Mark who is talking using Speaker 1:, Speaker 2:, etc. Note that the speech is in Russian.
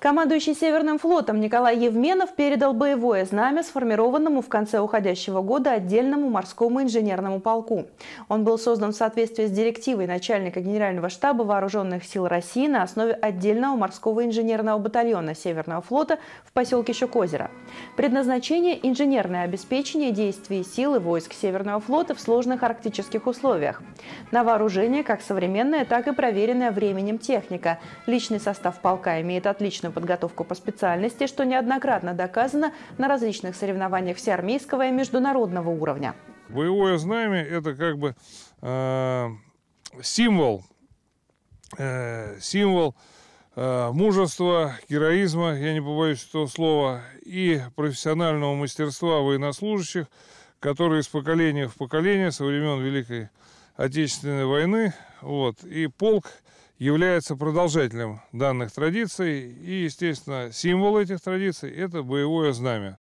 Speaker 1: Командующий Северным флотом Николай Евменов передал боевое знамя сформированному в конце уходящего года отдельному морскому инженерному полку. Он был создан в соответствии с директивой начальника Генерального штаба Вооруженных сил России на основе отдельного морского инженерного батальона Северного флота в поселке Щекозеро. Предназначение – инженерное обеспечение действий сил и войск Северного флота в сложных арктических условиях. На вооружение как современная, так и проверенная временем техника. Личный состав полка имеет отличную отличную подготовку по специальности, что неоднократно доказано на различных соревнованиях всеармейского и международного уровня.
Speaker 2: Боевое знамя – это как бы э, символ, э, символ э, мужества, героизма, я не побоюсь этого слова, и профессионального мастерства военнослужащих, которые из поколения в поколение со времен Великой Отечественной войны. Вот, и полк является продолжателем данных традиций. И, естественно, символ этих традиций – это боевое знамя.